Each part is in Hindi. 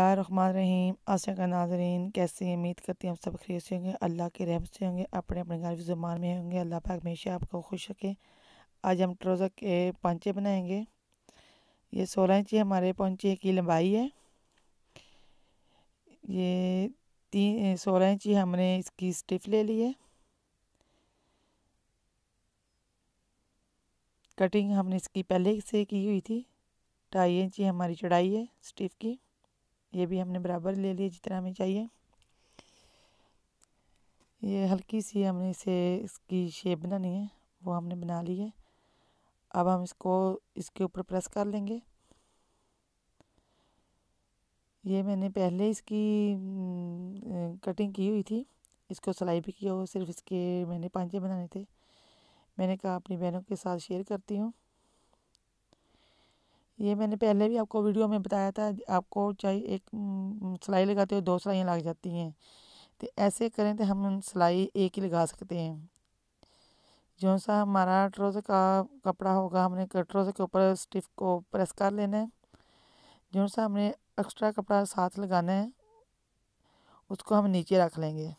रहीम आशा का नाजरीन कैसे उम्मीद करती हैं हम सब खरीद से होंगे अल्लाह के रहम से होंगे अपने अपने घर जुबान में होंगे अल्लाह पाक हमेशा आपको खुश रखें आज हम ट्रोज़ा के पंचे बनाएंगे ये सोलह इंची हमारे पंचे की लंबाई है ये तीन सोलह इंची हमने इसकी स्टिफ ले ली है कटिंग हमने इसकी पहले से की हुई थी ढाई इंची हमारी चढ़ाई है स्टिफ की ये भी हमने बराबर ले लिया जितना हमें चाहिए ये हल्की सी हमने इसे इसकी शेप बनानी है वो हमने बना ली है अब हम इसको इसके ऊपर प्रेस कर लेंगे ये मैंने पहले इसकी कटिंग की हुई थी इसको सिलाई भी किया हो सिर्फ इसके मैंने पांचे बनाने थे मैंने कहा अपनी बहनों के साथ शेयर करती हूँ ये मैंने पहले भी आपको वीडियो में बताया था आपको चाहे एक सिलाई लगाते हो दो सिलाइयाँ लग जाती हैं तो ऐसे करें तो हम सिलाई एक ही लगा सकते हैं जो सा हमारा ट्रोज़र का कपड़ा होगा हमने ट्रोज़र के ऊपर स्टिफ को प्रेस कर लेना है जो सा हमने एक्स्ट्रा कपड़ा साथ लगाना है उसको हम नीचे रख लेंगे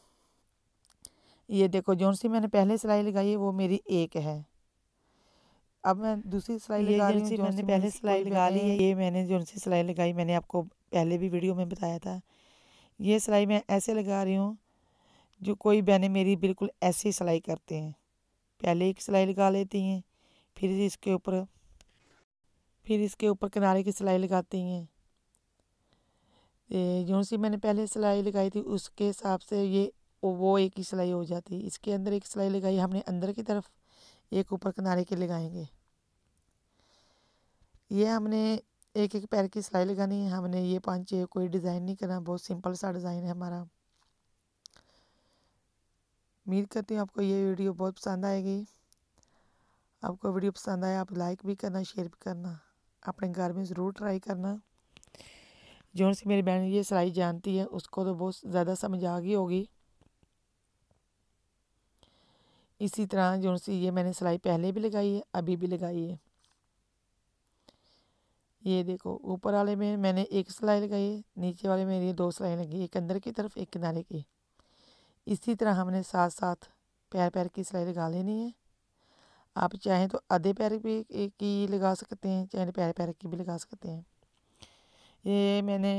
ये देखो जो सी मैंने पहले सिलाई लगाई है वो मेरी एक है अब मैं दूसरी सिलाई लगा रही हूँ मैंने पहले सिलाई लगा ली है ये मैंने जो सी सिलाई लगाई मैंने आपको पहले भी वीडियो में बताया था ये सिलाई मैं ऐसे लगा रही हूँ जो कोई बहनें मेरी बिल्कुल ऐसी सिलाई करते हैं पहले एक सिलाई लगा लेती हैं फिर इसके ऊपर फिर इसके ऊपर किनारे की सिलाई लगाती हैं जो सी मैंने पहले सिलाई लगाई थी उसके हिसाब से ये वो एक ही सिलाई हो जाती है इसके अंदर एक सिलाई लगाई हमने अंदर की तरफ एक ऊपर किनारे के लगाएंगे ये हमने एक एक पैर की सिलाई लगानी है हमने ये पाँच कोई डिज़ाइन नहीं करना बहुत सिंपल सा डिज़ाइन है हमारा उम्मीद करती हूँ आपको ये वीडियो बहुत पसंद आएगी आपको वीडियो पसंद आया आप लाइक भी करना शेयर भी करना अपने घर में ज़रूर ट्राई करना जो से मेरी बहन ये सिलाई जानती है उसको तो बहुत ज़्यादा समझ आ गई होगी इसी तरह जो सी ये मैंने सिलाई पहले भी लगाई है अभी भी लगाई है ये देखो ऊपर वाले में मैंने एक सिलाई लगाई है नीचे वाले में ये दो सिलाई लगी एक अंदर की तरफ एक किनारे की इसी तरह हमने साथ साथ पैर पैर की सिलाई लगा लेनी है आप चाहें तो आधे पैर भी की लगा सकते हैं चाहे तो पैर पैर की भी लगा सकते हैं ये मैंने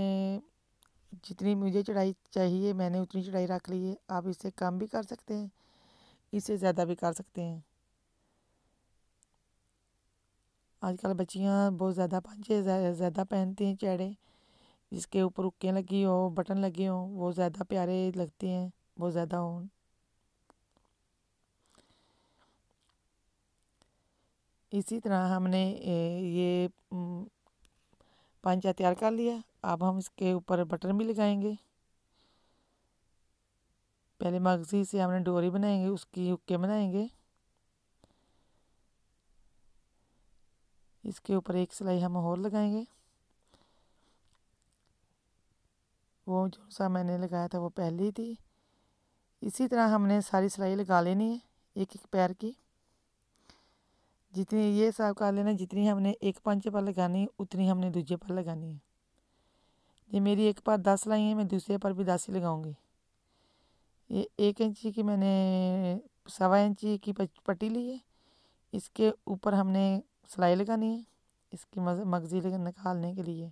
जितनी मुझे चढ़ाई चाहिए मैंने उतनी चढ़ाई रख ली है आप इससे कम भी कर सकते हैं इससे ज़्यादा भी कर सकते हैं आजकल बच्चियाँ बहुत ज़्यादा पंचे ज़्यादा पहनती हैं चेहरे जिसके ऊपर उक्के लगी हो बटन लगे हों वो ज़्यादा प्यारे लगते हैं बहुत ज़्यादा हों इसी तरह हमने ये पंचा तैयार कर लिया अब हम इसके ऊपर बटन भी लगाएंगे पहले मगज़ी से हमने डोरी बनाएंगे उसकी हुक्के बनाएंगे इसके ऊपर एक सिलाई हम और लगाएंगे वो जो सा मैंने लगाया था वो पहली थी इसी तरह हमने सारी सिलाई लगा लेनी है एक एक पैर की जितनी ये हिसाब कर लेना जितनी हमने एक पंच पर लगानी है उतनी हमने दूजे पर लगानी है ये मेरी एक पर दस लाई है मैं दूसरे पर भी दस ही लगाऊंगी ये एक इंची की मैंने सवा इंची की पट्टी ली है इसके ऊपर हमने सिलाई लगानी है इसकी मगजी निकालने के लिए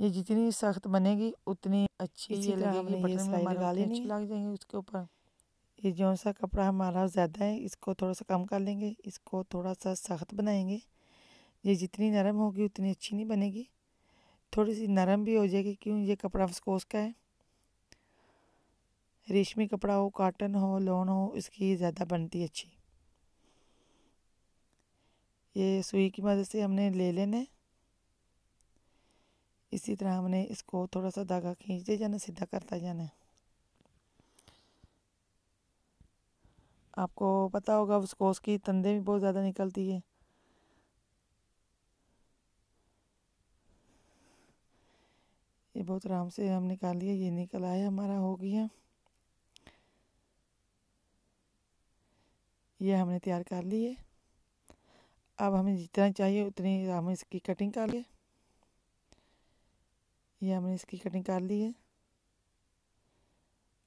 ये जितनी सख्त बनेगी उतनी अच्छी ये लगेगी सिलाई लगा अच्छी लग जाएंगे उसके ऊपर ये जो सा कपड़ा हमारा ज़्यादा है इसको थोड़ा सा कम कर लेंगे इसको थोड़ा सा सख्त बनाएंगे ये जितनी नरम होगी उतनी अच्छी नहीं बनेगी थोड़ी सी नरम भी हो जाएगी क्यों ये कपड़ा फसकोस का है रेशमी कपड़ा हो काटन हो लोन हो इसकी ज़्यादा बनती अच्छी ये सुई की मदद से हमने ले लेने इसी तरह हमने इसको थोड़ा सा धागा खींचते जाना सीधा करता जाना आपको पता होगा उसको उसकी तंदे भी बहुत ज़्यादा निकलती है ये बहुत आराम से हम निकाल लिया ये निकल आया हमारा हो गया ये हमने तैयार कर ली है अब हमें जितना चाहिए उतनी हम इसकी कटिंग कर लिए ये हमने इसकी कटिंग कर ली है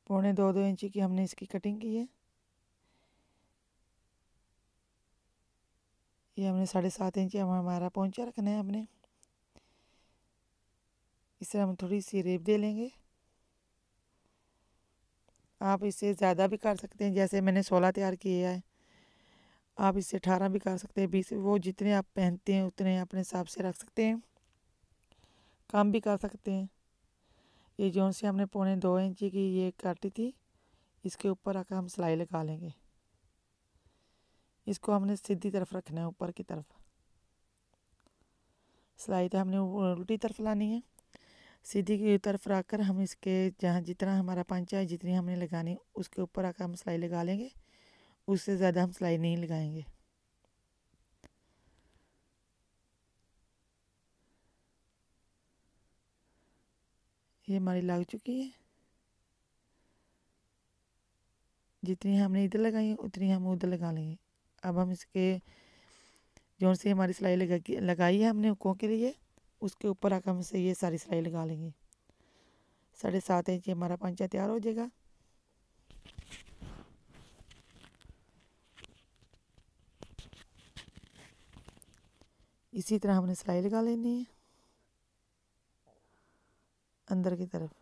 पौने दो दो इंची की हमने इसकी कटिंग की है ये हमने साढ़े सात इंची हम हमारा पहुँचा रखना है हमने इसे हम थोड़ी सी रेप दे लेंगे आप इसे ज़्यादा भी कर सकते हैं जैसे मैंने सोलह तैयार किया है आप इसे अठारह भी कर सकते हैं बीस वो जितने आप पहनते हैं उतने अपने हिसाब से रख सकते हैं कम भी कर सकते हैं ये जो से हमने पौने दो इंच की ये काटी थी इसके ऊपर आकर हम सिलाई लगा लेंगे इसको हमने सीधी तरफ रखना है ऊपर की तरफ सिलाई तो हमने उल्टी तरफ लानी है सीधी की तरफ रख कर हम इसके जहाँ जितना हमारा पंचा है जितनी हमने लगानी उसके ऊपर आकर हम सिलाई लगा लेंगे उससे ज़्यादा हम सिलाई नहीं लगाएंगे ये हमारी लग चुकी है जितनी हमने इधर लगाई है उतनी हम उधर लगा लेंगे अब हम इसके जो से हमारी सिलाई लगा लगाई है हमने उकों के लिए उसके ऊपर आकर हम से ये सारी सिलाई लगा लेंगे साढ़े सात इंच हमारा पंचा तैयार हो जाएगा इसी तरह हमने सिलाई लगा लेनी है अंदर की तरफ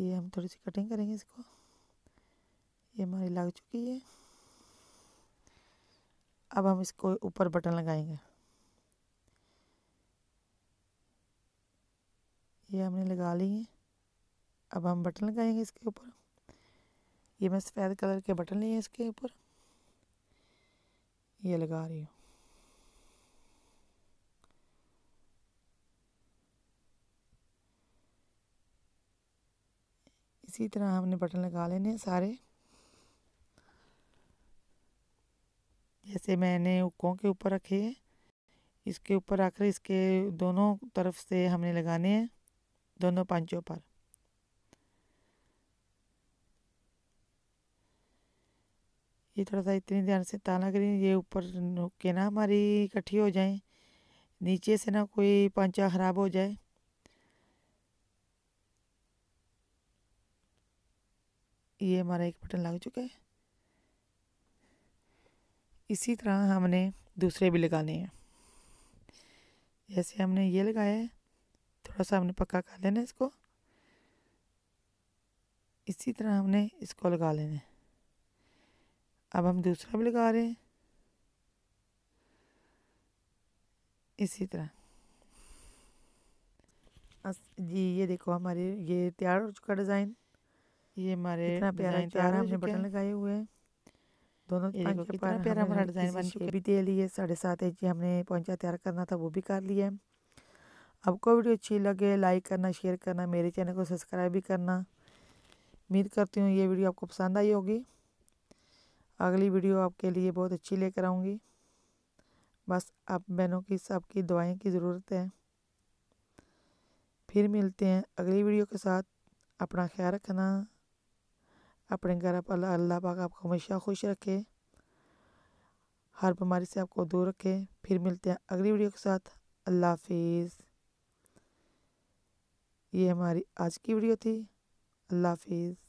ये हम थोड़ी सी कटिंग करेंगे इसको ये हमारी लग चुकी है अब हम इसको ऊपर बटन लगाएंगे ये हमने लगा ली है अब हम बटन लगाएंगे इसके ऊपर ये मैं सफ़ेद कलर के बटन लिए हैं इसके ऊपर ये लगा रही हूँ इसी तरह हमने बटन लगा लेने सारे जैसे मैंने उक्कों के ऊपर रखे हैं इसके ऊपर रख इसके दोनों तरफ से हमने लगाने हैं दोनों पंचों पर ये थोड़ा सा इतनी ध्यान से ताना करें ये ऊपर के ना हमारी इकट्ठी हो जाए नीचे से ना कोई पंचा ख़राब हो जाए ये हमारा एक बटन लग चुका है इसी तरह हमने दूसरे भी लगाने हैं जैसे हमने ये लगाया है थोड़ा सा हमने पक्का कर लेना इसको इसी तरह हमने इसको लगा लेना है अब हम दूसरा भी लगा रहे हैं इसी तरह जी ये देखो हमारे ये तैयार हो चुका डिज़ाइन ये हमारे इतना प्यारा तैयार हमने बटन लगाए हुए हैं दोनों ये देखो कितना प्यारा हमारा डिज़ाइन बन के भी दे लिए साढ़े सात इंच हमने पहुंचा तैयार करना था वो भी कर लिया आपको वीडियो अच्छी लगे लाइक करना शेयर करना मेरे चैनल को सब्सक्राइब भी करना उम्मीद करती हूँ ये वीडियो आपको पसंद आई होगी अगली वीडियो आपके लिए बहुत अच्छी लेकर आऊँगी बस आप बहनों की सबकी दवाएं की ज़रूरत है फिर मिलते हैं अगली वीडियो के साथ अपना ख्याल रखना अपने घर पर अल्लाह पाक आपको हमेशा खुश रखे हर बीमारी से आपको दूर रखे फिर मिलते हैं अगली वीडियो के साथ अल्लाह हाफिज़ ये हमारी आज की वीडियो थी अल्लाह हाफिज़